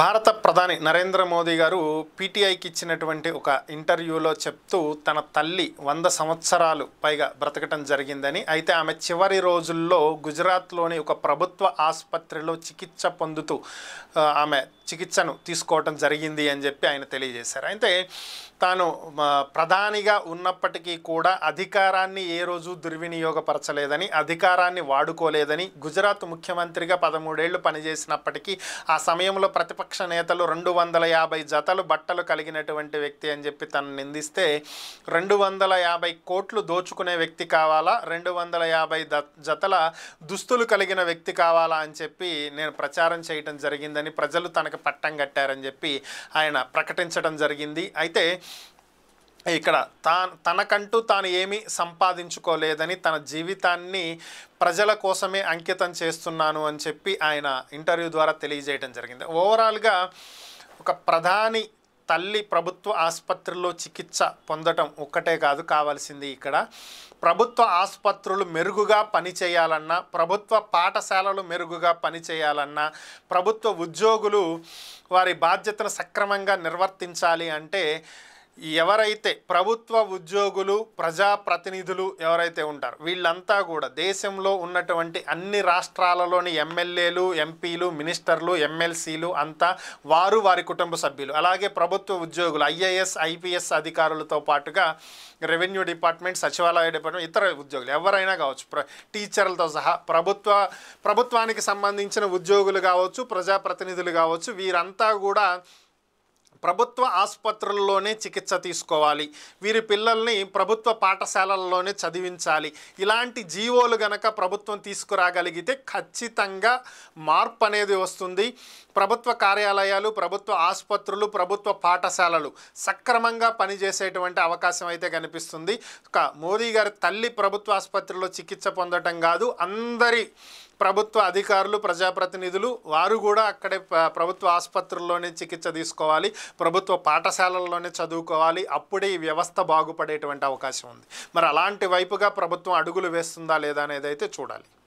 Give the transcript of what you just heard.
భారత ప్రధాని నరేంద్ర మోదీ గారు పీటీఐకి ఇచ్చినటువంటి ఒక ఇంటర్వ్యూలో చెప్తూ తన తల్లి వంద సంవత్సరాలు పైగా బ్రతకటం జరిగిందని అయితే ఆమె చివరి రోజుల్లో గుజరాత్లోని ఒక ప్రభుత్వ ఆసుపత్రిలో చికిత్స పొందుతూ ఆమె చికిత్సను తీసుకోవటం జరిగింది అని చెప్పి ఆయన తెలియజేశారు అయితే తాను ప్రధానిగా ఉన్నప్పటికీ కూడా అధికారాన్ని ఏ రోజు దుర్వినియోగపరచలేదని అధికారాన్ని వాడుకోలేదని గుజరాత్ ముఖ్యమంత్రిగా పదమూడేళ్లు పనిచేసినప్పటికీ ఆ సమయంలో ప్రతి ప్రతిపక్ష నేతలు రెండు వందల యాభై జతలు బట్టలు కలిగినటువంటి వ్యక్తి అని చెప్పి తను నిందిస్తే రెండు వందల యాభై కోట్లు దోచుకునే వ్యక్తి కావాలా రెండు వందల యాభై జతల దుస్తులు కలిగిన వ్యక్తి కావాలా అని చెప్పి నేను ప్రచారం చేయడం జరిగిందని ప్రజలు తనకు పట్టం కట్టారని చెప్పి ఆయన ప్రకటించడం జరిగింది అయితే ఇక్కడ తా తనకంటూ తాను ఏమీ సంపాదించుకోలేదని తన జీవితాన్ని ప్రజల కోసమే అంకితం చేస్తున్నాను అని చెప్పి ఆయన ఇంటర్వ్యూ ద్వారా తెలియజేయడం జరిగింది ఓవరాల్గా ఒక ప్రధాని తల్లి ప్రభుత్వ ఆసుపత్రిలో చికిత్స పొందటం ఒక్కటే కాదు కావాల్సింది ఇక్కడ ప్రభుత్వ ఆసుపత్రులు మెరుగుగా పనిచేయాలన్నా ప్రభుత్వ పాఠశాలలు మెరుగుగా పనిచేయాలన్నా ప్రభుత్వ ఉద్యోగులు వారి బాధ్యతను సక్రమంగా నిర్వర్తించాలి అంటే ఎవరైతే ప్రభుత్వ ఉద్యోగులు ప్రజాప్రతినిధులు ఎవరైతే ఉంటారు వీళ్ళంతా కూడా దేశంలో ఉన్నటువంటి అన్ని రాష్ట్రాలలోని ఎమ్మెల్యేలు ఎంపీలు మినిస్టర్లు ఎమ్మెల్సీలు అంతా వారు వారి కుటుంబ సభ్యులు అలాగే ప్రభుత్వ ఉద్యోగులు ఐఏఎస్ ఐపీఎస్ అధికారులతో పాటుగా రెవెన్యూ డిపార్ట్మెంట్ సచివాలయ డిపార్ట్మెంట్ ఇతర ఉద్యోగులు ఎవరైనా కావచ్చు టీచర్లతో సహా ప్రభుత్వ ప్రభుత్వానికి సంబంధించిన ఉద్యోగులు కావచ్చు ప్రజాప్రతినిధులు కావచ్చు వీరంతా కూడా ప్రభుత్వ ఆసుపత్రుల్లోనే చికిత్స తీసుకోవాలి వీరి పిల్లల్ని ప్రభుత్వ పాఠశాలల్లోనే చదివించాలి ఇలాంటి జీవోలు గనక ప్రభుత్వం తీసుకురాగలిగితే ఖచ్చితంగా మార్పు అనేది వస్తుంది ప్రభుత్వ కార్యాలయాలు ప్రభుత్వ ఆసుపత్రులు ప్రభుత్వ పాఠశాలలు సక్రమంగా పనిచేసేటువంటి అవకాశం అయితే కనిపిస్తుంది మోదీ గారి తల్లి ప్రభుత్వ ఆసుపత్రిలో చికిత్స పొందటం కాదు అందరి ప్రభుత్వ అధికారులు ప్రజాప్రతినిధులు వారు కూడా అక్కడే ప్రభుత్వ ఆసుపత్రుల్లోనే చికిత్స తీసుకోవాలి ప్రభుత్వ పాఠశాలల్లోనే చదువుకోవాలి అప్పుడే ఈ వ్యవస్థ బాగుపడేటువంటి అవకాశం ఉంది మరి అలాంటి వైపుగా ప్రభుత్వం అడుగులు వేస్తుందా లేదా అనేది అయితే చూడాలి